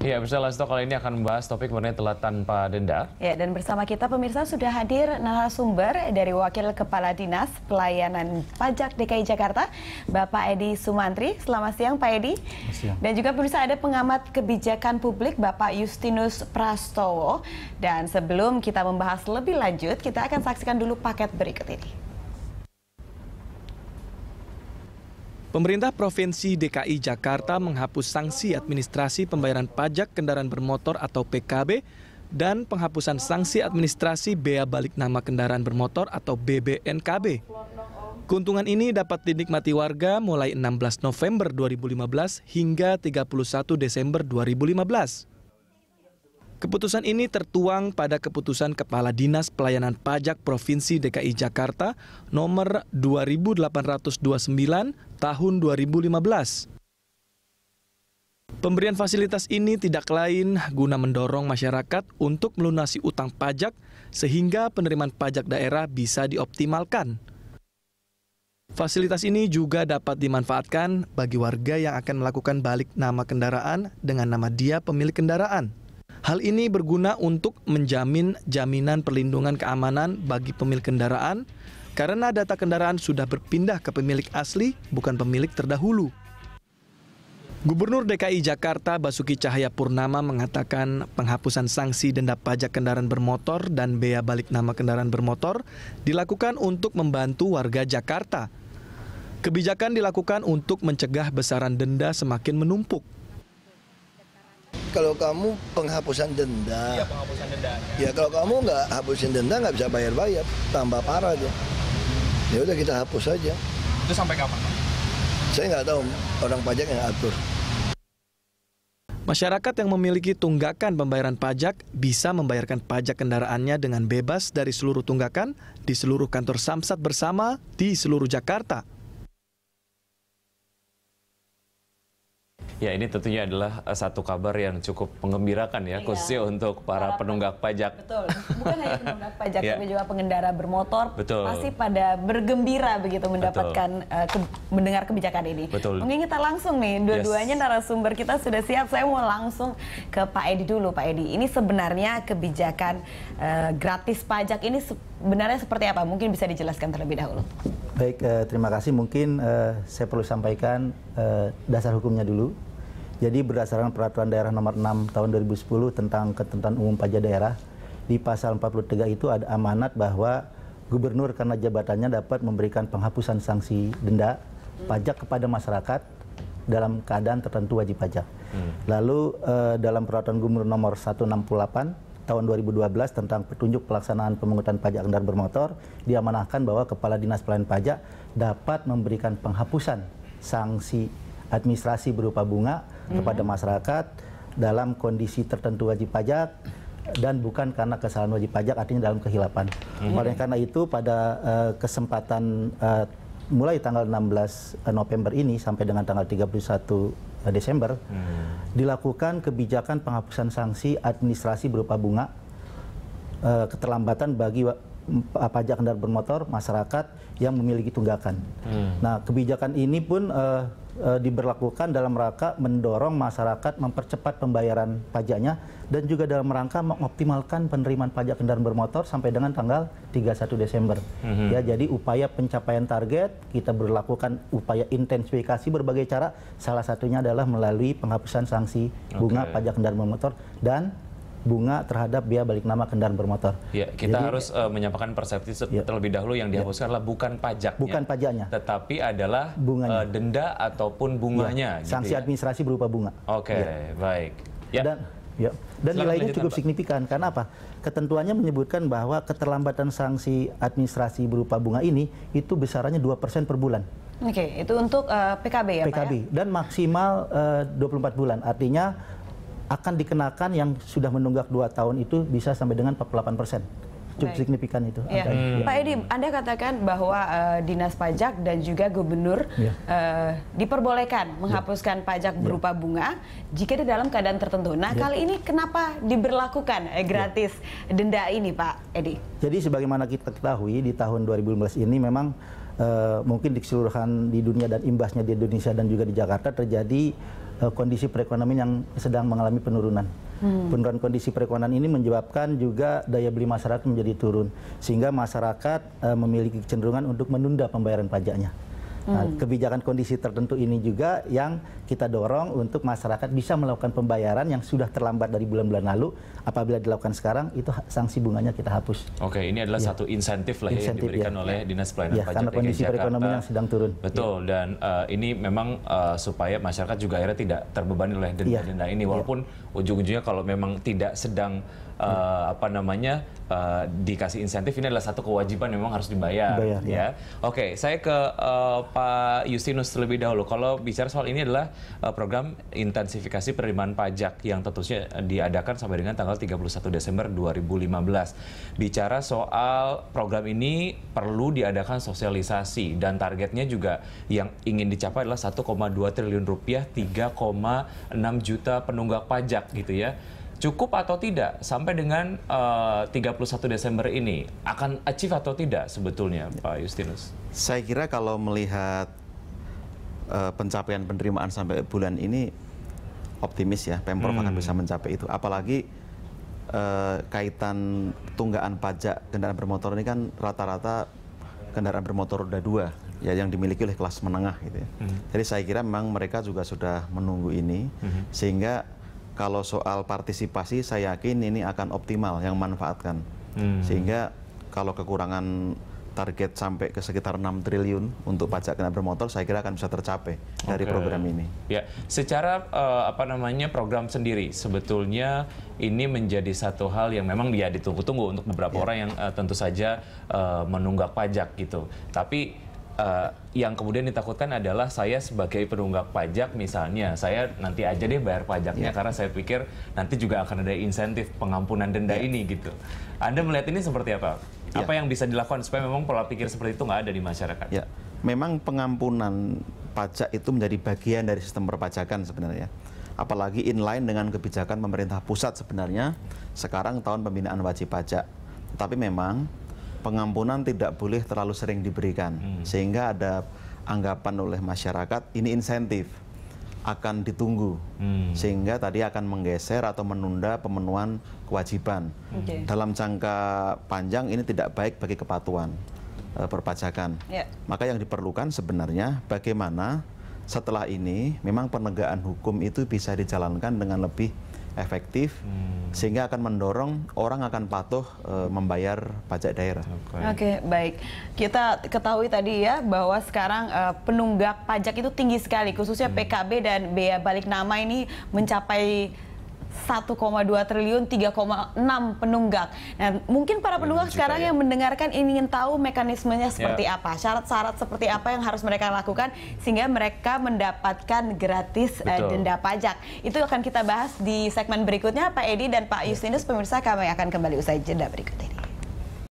Ya, Michelle Lasto kali ini akan membahas topik mengenai telat tanpa denda. Ya, dan bersama kita pemirsa sudah hadir narasumber dari Wakil Kepala Dinas Pelayanan Pajak DKI Jakarta, Bapak Edi Sumantri. Selamat siang Pak Edi. siang. Dan juga pemirsa ada pengamat kebijakan publik Bapak Justinus Prastowo. Dan sebelum kita membahas lebih lanjut, kita akan saksikan dulu paket berikut ini. Pemerintah Provinsi DKI Jakarta menghapus sanksi administrasi pembayaran pajak kendaraan bermotor atau PKB dan penghapusan sanksi administrasi bea balik nama kendaraan bermotor atau BBNKB. Keuntungan ini dapat dinikmati warga mulai 16 November 2015 hingga 31 Desember 2015. Keputusan ini tertuang pada keputusan Kepala Dinas Pelayanan Pajak Provinsi DKI Jakarta nomor 2829 tahun 2015. Pemberian fasilitas ini tidak lain guna mendorong masyarakat untuk melunasi utang pajak sehingga penerimaan pajak daerah bisa dioptimalkan. Fasilitas ini juga dapat dimanfaatkan bagi warga yang akan melakukan balik nama kendaraan dengan nama dia pemilik kendaraan. Hal ini berguna untuk menjamin jaminan perlindungan keamanan bagi pemilik kendaraan karena data kendaraan sudah berpindah ke pemilik asli, bukan pemilik terdahulu. Gubernur DKI Jakarta Basuki Cahaya Purnama mengatakan penghapusan sanksi denda pajak kendaraan bermotor dan bea balik nama kendaraan bermotor dilakukan untuk membantu warga Jakarta. Kebijakan dilakukan untuk mencegah besaran denda semakin menumpuk. Kalau kamu penghapusan denda, ya, penghapusan denda, ya. ya kalau kamu nggak hapusin denda nggak bisa bayar-bayar, tambah parah aja ya udah kita hapus saja. Itu sampai kapan? Saya nggak tahu orang pajak yang atur. Masyarakat yang memiliki tunggakan pembayaran pajak bisa membayarkan pajak kendaraannya dengan bebas dari seluruh tunggakan di seluruh kantor Samsat bersama di seluruh Jakarta Ya ini tentunya adalah eh, satu kabar yang cukup mengembirakan ya, iya. khususnya untuk para, penunggak pajak. Betul, bukan hanya penunggak pajak, ya. tapi juga pengendara bermotor Betul. pasti pada bergembira begitu mendapatkan uh, ke, mendengar kebijakan ini. Betul. Mungkin kita langsung nih, dua-duanya yes. narasumber kita sudah siap. Saya mau langsung ke Pak Edi dulu, Pak Edi. Ini sebenarnya kebijakan uh, gratis pajak ini sebenarnya seperti apa? Mungkin bisa dijelaskan terlebih dahulu. Baik, eh, terima kasih. Mungkin eh, saya perlu sampaikan eh, dasar hukumnya dulu jadi berdasarkan peraturan daerah nomor 6 tahun 2010 tentang ketentuan umum pajak daerah, di pasal 43 itu ada amanat bahwa gubernur karena jabatannya dapat memberikan penghapusan sanksi denda pajak kepada masyarakat dalam keadaan tertentu wajib pajak. Hmm. Lalu eh, dalam peraturan gubernur nomor 168 tahun 2012 tentang petunjuk pelaksanaan pemungutan pajak kendaraan bermotor diamanahkan bahwa kepala dinas pelayanan pajak dapat memberikan penghapusan sanksi administrasi berupa bunga hmm. kepada masyarakat dalam kondisi tertentu wajib pajak dan bukan karena kesalahan wajib pajak artinya dalam kehilapan. Hmm. Oleh karena itu pada uh, kesempatan uh, mulai tanggal 16 eh, November ini sampai dengan tanggal 31 Desember hmm. dilakukan kebijakan penghapusan sanksi administrasi berupa bunga uh, keterlambatan bagi pajak kendaraan bermotor masyarakat yang memiliki tunggakan. Hmm. Nah, kebijakan ini pun uh, uh, diberlakukan dalam rangka mendorong masyarakat mempercepat pembayaran pajaknya dan juga dalam rangka mengoptimalkan penerimaan pajak kendaraan bermotor sampai dengan tanggal 31 Desember. Hmm. Ya, jadi upaya pencapaian target kita berlakukan upaya intensifikasi berbagai cara salah satunya adalah melalui penghapusan sanksi bunga okay. pajak kendaraan bermotor dan bunga terhadap biaya balik nama kendaraan bermotor. Ya, kita Jadi, harus uh, menyampaikan persepsi ya, terlebih dahulu yang ya. dihapuskan ya. bukan pajak, Bukan pajaknya. Tetapi adalah eh, bunganya. Uh, denda ataupun bunganya. Ya, gitu sanksi ya? administrasi berupa bunga. Oke, okay, ya. baik. Ya. Dan, ya. Dan nilainya cukup signifikan. Karena apa? Ketentuannya menyebutkan bahwa keterlambatan sanksi administrasi berupa bunga ini itu besarannya persen per bulan. Oke, okay, itu untuk uh, eh, PKB ya PKB. Pak ya? Dan maksimal uh, 24 bulan. Artinya akan dikenakan yang sudah menunggak 2 tahun itu bisa sampai dengan 48 persen cukup signifikan itu. Ya. hmm. Pak Edi, Anda katakan bahwa uh, dinas pajak dan juga gubernur ya. uh, diperbolehkan menghapuskan ya. pajak iya. berupa ya. bunga jika di dalam keadaan tertentu. Nah, ya. kali ini kenapa diberlakukan eh, iya. gratis ya. denda ini, Pak Edi? Jadi sebagaimana kita ketahui di tahun 2015 ini memang uh, mungkin di keseluruhan di dunia dan imbasnya di Indonesia dan juga di Jakarta terjadi uh, kondisi perekonomian yang sedang mengalami penurunan. Hmm. Penurunan kondisi perekonomian ini menyebabkan juga daya beli masyarakat menjadi turun, sehingga masyarakat uh, memiliki kecenderungan untuk menunda pembayaran pajaknya. Nah, hmm. kebijakan kondisi tertentu ini juga yang kita dorong untuk masyarakat bisa melakukan pembayaran yang sudah terlambat dari bulan-bulan lalu. Apabila dilakukan sekarang, itu sanksi bunganya kita hapus. Oke, ini adalah ya. satu insentif lah ya yang diberikan ya. oleh iya, Dinas Pelayanan ya, Pajak karena kondisi perekonomian yang sedang turun. Betul, ya. dan uh, ini memang uh, supaya masyarakat juga akhirnya tidak terbebani oleh denda-denda ya. ini. Iya. Walaupun ya. ujung-ujungnya kalau memang tidak sedang uh, apa namanya uh, dikasih insentif ini adalah satu kewajiban yang memang harus dibayar, ya. ya. Oke, okay, saya ke uh, Pak Justinus terlebih dahulu. Kalau bicara soal ini adalah uh, program intensifikasi penerimaan pajak yang tentunya diadakan sampai dengan tanggal 31 Desember 2015. Bicara soal program ini perlu diadakan sosialisasi dan targetnya juga yang ingin dicapai adalah 1,2 triliun rupiah 3,6 juta penunggak pajak gitu ya cukup atau tidak sampai dengan eh, uh, 31 Desember ini akan achieve atau tidak sebetulnya Pak Justinus? Saya kira kalau melihat uh, pencapaian penerimaan sampai bulan ini optimis ya Pemprov hmm. akan bisa mencapai itu. Apalagi uh, kaitan tunggakan pajak kendaraan bermotor ini kan rata-rata kendaraan bermotor roda dua ya yang dimiliki oleh kelas menengah gitu ya. Hmm. Jadi saya kira memang mereka juga sudah menunggu ini hmm. sehingga kalau soal partisipasi saya yakin ini akan optimal yang manfaatkan. Hmm. Sehingga kalau kekurangan target sampai ke sekitar 6 triliun untuk pajak kendaraan bermotor saya kira akan bisa tercapai okay. dari program ini. Ya, secara uh, apa namanya program sendiri sebetulnya ini menjadi satu hal yang memang dia ya, ditunggu-tunggu untuk beberapa ya. orang yang uh, tentu saja uh, menunggak pajak gitu. Tapi uh, yang kemudian ditakutkan adalah saya sebagai penunggak pajak misalnya saya nanti aja deh bayar pajaknya yeah. karena saya pikir nanti juga akan ada insentif pengampunan denda yeah. ini gitu. Anda melihat ini seperti apa? Yeah. Apa yang bisa dilakukan supaya memang pola pikir seperti itu nggak ada di masyarakat? Yeah. Memang pengampunan pajak itu menjadi bagian dari sistem perpajakan sebenarnya. Apalagi inline dengan kebijakan pemerintah pusat sebenarnya sekarang tahun pembinaan wajib pajak. Tapi memang pengampunan tidak boleh terlalu sering diberikan hmm. sehingga ada anggapan oleh masyarakat ini insentif akan ditunggu hmm. sehingga tadi akan menggeser atau menunda pemenuhan kewajiban okay. dalam jangka panjang ini tidak baik bagi kepatuhan e, perpajakan yeah. maka yang diperlukan sebenarnya bagaimana setelah ini memang penegakan hukum itu bisa dijalankan dengan lebih efektif hmm. sehingga akan mendorong orang akan patuh e, membayar pajak daerah. Oke, okay. okay, baik. Kita ketahui tadi ya bahwa sekarang e, penunggak pajak itu tinggi sekali khususnya hmm. PKB dan bea balik nama ini mencapai 1,2 triliun 3,6 penunggak. Nah, mungkin para penunggak sekarang ya. yang mendengarkan ingin tahu mekanismenya ya. seperti ya. apa, syarat-syarat seperti apa yang harus mereka lakukan sehingga mereka mendapatkan gratis eh, denda pajak. Itu akan kita bahas di segmen berikutnya Pak Edi dan Pak ya. Justinus pemirsa kami akan kembali usai jeda berikut ini.